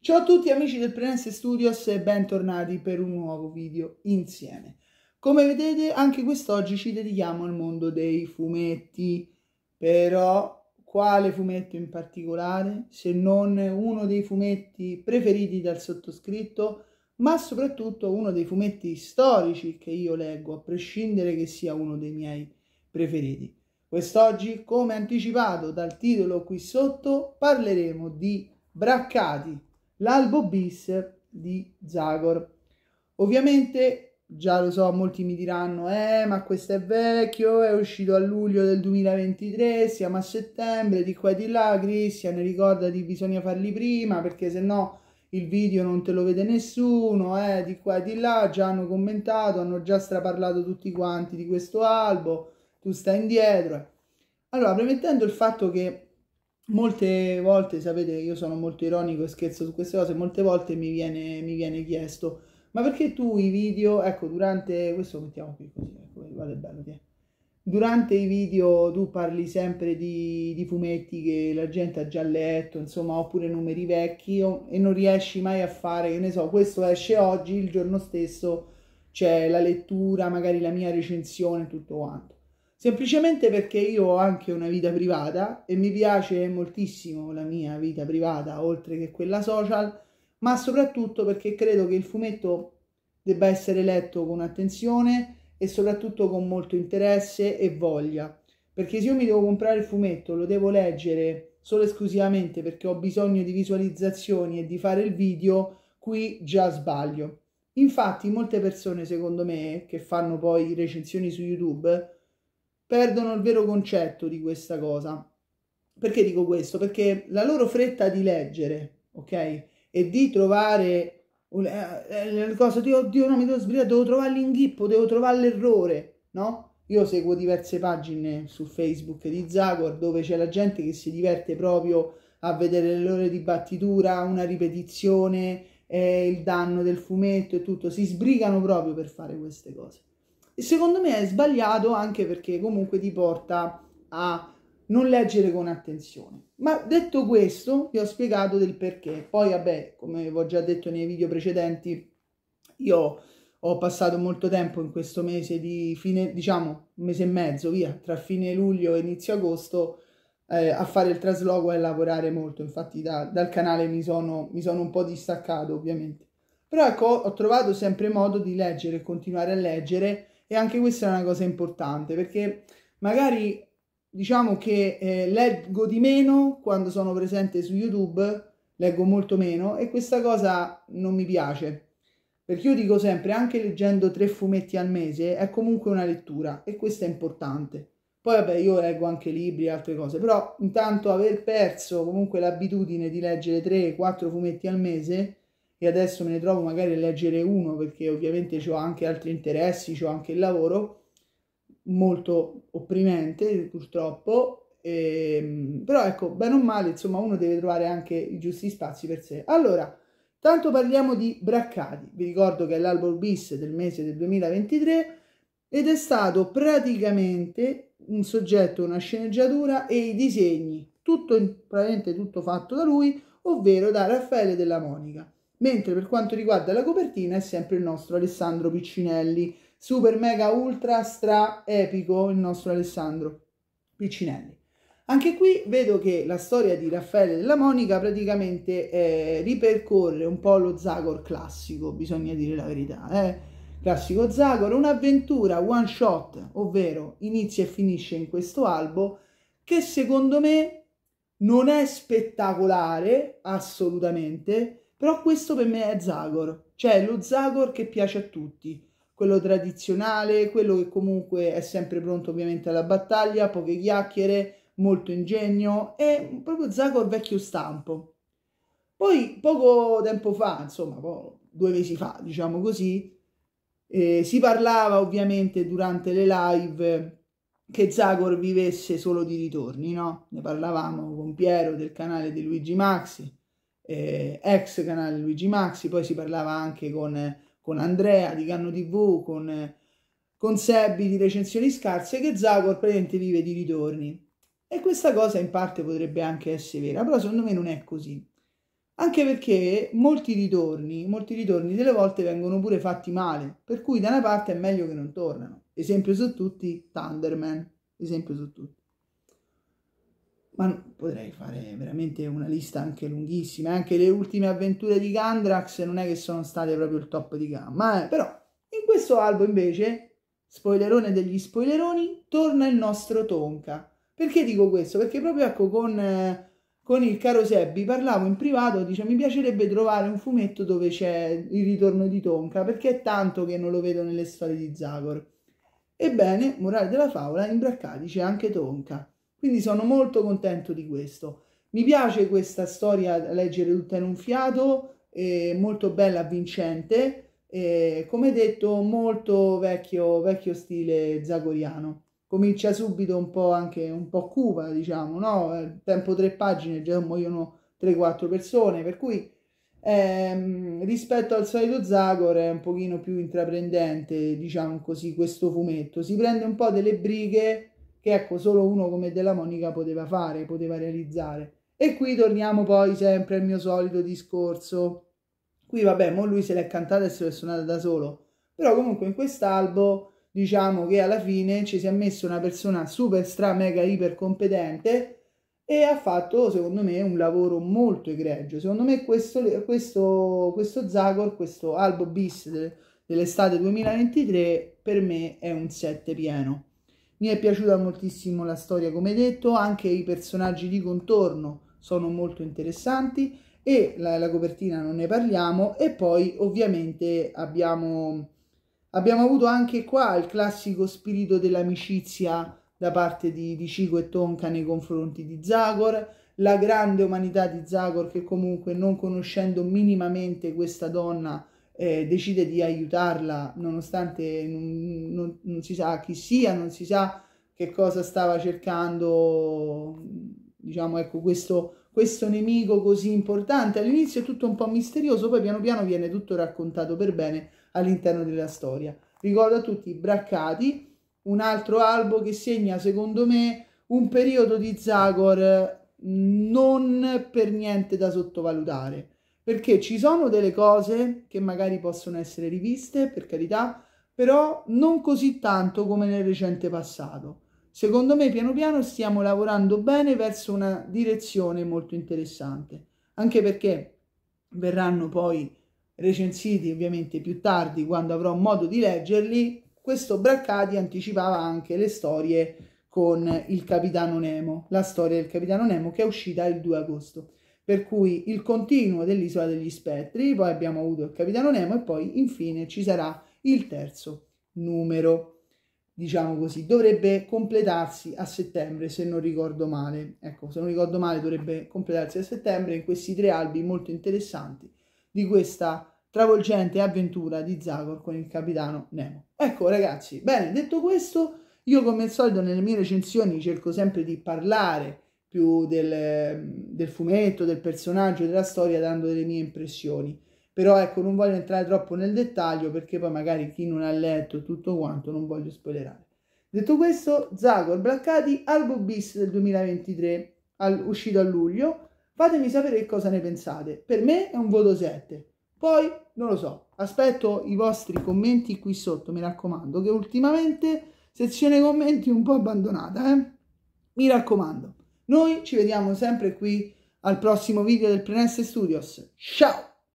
Ciao a tutti amici del Prense Studios e bentornati per un nuovo video insieme. Come vedete anche quest'oggi ci dedichiamo al mondo dei fumetti, però quale fumetto in particolare se non uno dei fumetti preferiti dal sottoscritto ma soprattutto uno dei fumetti storici che io leggo, a prescindere che sia uno dei miei preferiti. Quest'oggi, come anticipato dal titolo qui sotto, parleremo di Braccati, l'albo bis di Zagor. Ovviamente, già lo so, molti mi diranno, eh, ma questo è vecchio, è uscito a luglio del 2023, siamo a settembre, di qua e di là, Cristian, ricordati, bisogna farli prima, perché se no il video non te lo vede nessuno, eh, di qua e di là, già hanno commentato, hanno già straparlato tutti quanti di questo albo, tu stai indietro. Allora, premettendo il fatto che molte volte, sapete io sono molto ironico e scherzo su queste cose, molte volte mi viene, mi viene chiesto, ma perché tu i video, ecco, durante, questo mettiamo qui così, ecco, guarda vale bello, tieni Durante i video tu parli sempre di, di, fumetti che la gente ha già letto, insomma, oppure numeri vecchi e non riesci mai a fare, che ne so, questo esce oggi, il giorno stesso c'è la lettura, magari la mia recensione, tutto quanto. Semplicemente perché io ho anche una vita privata e mi piace moltissimo la mia vita privata, oltre che quella social, ma soprattutto perché credo che il fumetto debba essere letto con attenzione e soprattutto con molto interesse e voglia. Perché se io mi devo comprare il fumetto, lo devo leggere solo e esclusivamente perché ho bisogno di visualizzazioni e di fare il video, qui già sbaglio. Infatti molte persone, secondo me, che fanno poi recensioni su YouTube, perdono il vero concetto di questa cosa. Perché dico questo? Perché la loro fretta di leggere, ok? E di trovare eh, eh, le cose, oddio, oddio, no, mi devo sbrigare, devo trovare l'inghippo, devo trovare l'errore, no? Io seguo diverse pagine su Facebook di Zagor dove c'è la gente che si diverte proprio a vedere l'errore di battitura, una ripetizione, eh, il danno del fumetto e tutto, si sbrigano proprio per fare queste cose. E secondo me è sbagliato anche perché comunque ti porta a non leggere con attenzione. Ma detto questo, vi ho spiegato del perché. Poi, vabbè, come vi ho già detto nei video precedenti, io ho passato molto tempo in questo mese di fine, diciamo, un mese e mezzo, via, tra fine luglio e inizio agosto, eh, a fare il trasloco e a lavorare molto. Infatti da, dal canale mi sono, mi sono un po' distaccato, ovviamente. Però ecco, ho trovato sempre modo di leggere, e continuare a leggere, e anche questa è una cosa importante, perché magari diciamo che eh, leggo di meno quando sono presente su YouTube, leggo molto meno e questa cosa non mi piace. Perché io dico sempre, anche leggendo tre fumetti al mese è comunque una lettura e questo è importante. Poi vabbè, io leggo anche libri e altre cose, però intanto aver perso comunque l'abitudine di leggere 3-4 fumetti al mese e adesso me ne trovo magari a leggere uno perché ovviamente ho anche altri interessi, ho anche il lavoro, molto opprimente purtroppo, e, ehm, però ecco, bene o male, insomma, uno deve trovare anche i giusti spazi per sé. Allora, tanto parliamo di Braccati, vi ricordo che è l'album bis del mese del 2023 ed è stato praticamente un soggetto, una sceneggiatura e i disegni, tutto, praticamente tutto fatto da lui, ovvero da Raffaele della Monica. Mentre per quanto riguarda la copertina è sempre il nostro Alessandro Piccinelli, super mega ultra stra epico il nostro Alessandro Piccinelli. Anche qui vedo che la storia di Raffaele della Monica praticamente eh, ripercorre un po' lo Zagor classico, bisogna dire la verità. Eh? Classico Zagor, un'avventura one shot, ovvero inizia e finisce in questo albo, che secondo me non è spettacolare assolutamente, però questo per me è Zagor, cioè lo Zagor che piace a tutti quello tradizionale, quello che comunque è sempre pronto ovviamente alla battaglia, poche chiacchiere, molto ingegno e proprio Zago al vecchio stampo. Poi poco tempo fa, insomma due mesi fa diciamo così, eh, si parlava ovviamente durante le live che Zagor vivesse solo di ritorni, no? Ne parlavamo con Piero del canale di Luigi Maxi, eh, ex canale Luigi Maxi, poi si parlava anche con con Andrea di Canno TV, con, con Sebbi di Recensioni Scarse, che Zagor praticamente vive di ritorni. E questa cosa in parte potrebbe anche essere vera, però secondo me non è così. Anche perché molti ritorni, molti ritorni delle volte vengono pure fatti male, per cui da una parte è meglio che non tornano. Esempio su tutti, Thunderman, esempio su tutti ma potrei fare veramente una lista anche lunghissima, eh. anche le ultime avventure di Gandrax non è che sono state proprio il top di gamma, eh? però in questo albo invece, spoilerone degli spoileroni, torna il nostro Tonka. Perché dico questo? Perché proprio ecco con, eh, con il caro Sebbi parlavo in privato, dice mi piacerebbe trovare un fumetto dove c'è il ritorno di Tonka, perché è tanto che non lo vedo nelle storie di Zagor. Ebbene, morale della favola, in braccati c'è anche Tonka quindi sono molto contento di questo. Mi piace questa storia leggere tutta in un fiato, eh, molto bella, avvincente, eh, come detto molto vecchio, vecchio stile zagoriano. Comincia subito un po' anche un po' cupa, diciamo, no? Tempo tre pagine, già muoiono 3-4 persone, per cui eh, rispetto al solito Zagor è un pochino più intraprendente, diciamo così, questo fumetto. Si prende un po' delle brighe che ecco solo uno come Della Monica poteva fare, poteva realizzare. E qui torniamo poi sempre al mio solito discorso. Qui vabbè, mo lui se l'è cantata e se l'è suonata da solo, però comunque in quest'albo diciamo che alla fine ci si è messo una persona super stra mega iper competente e ha fatto secondo me un lavoro molto egregio. Secondo me questo, questo, questo Zagor, questo albo bis dell'estate 2023 per me è un 7 pieno. Mi è piaciuta moltissimo la storia, come detto, anche i personaggi di contorno sono molto interessanti e la, la copertina non ne parliamo e poi ovviamente abbiamo, abbiamo avuto anche qua il classico spirito dell'amicizia da parte di, di Cico e Tonka nei confronti di Zagor, la grande umanità di Zagor che comunque non conoscendo minimamente questa donna eh, decide di aiutarla nonostante non, non, non, si sa chi sia, non si sa che cosa stava cercando, diciamo, ecco, questo, questo nemico così importante. All'inizio è tutto un po' misterioso, poi piano piano viene tutto raccontato per bene all'interno della storia. Ricordo a tutti Braccati, un altro albo che segna, secondo me, un periodo di Zagor non per niente da sottovalutare perché ci sono delle cose che magari possono essere riviste, per carità, però non così tanto come nel recente passato. Secondo me piano piano stiamo lavorando bene verso una direzione molto interessante, anche perché verranno poi recensiti ovviamente più tardi quando avrò modo di leggerli, questo Braccati anticipava anche le storie con il Capitano Nemo, la storia del Capitano Nemo che è uscita il 2 agosto per cui il continuo dell'isola degli spettri, poi abbiamo avuto il capitano Nemo e poi infine ci sarà il terzo numero, diciamo così, dovrebbe completarsi a settembre se non ricordo male, ecco se non ricordo male dovrebbe completarsi a settembre in questi tre albi molto interessanti di questa travolgente avventura di Zagor con il capitano Nemo. Ecco ragazzi, bene, detto questo, io come al solito nelle mie recensioni cerco sempre di parlare più del, del fumetto, del personaggio, della storia, dando delle mie impressioni. Però ecco, non voglio entrare troppo nel dettaglio perché poi magari chi non ha letto tutto quanto non voglio spoilerare. Detto questo, Zagor Blaccati, Albo Bis del 2023, al, uscito a luglio, fatemi sapere cosa ne pensate. Per me è un voto 7. Poi non lo so, aspetto i vostri commenti qui sotto, mi raccomando, che ultimamente sezione commenti un po' abbandonata, eh? Mi raccomando. Noi ci vediamo sempre qui al prossimo video del Prenesse Studios. Ciao!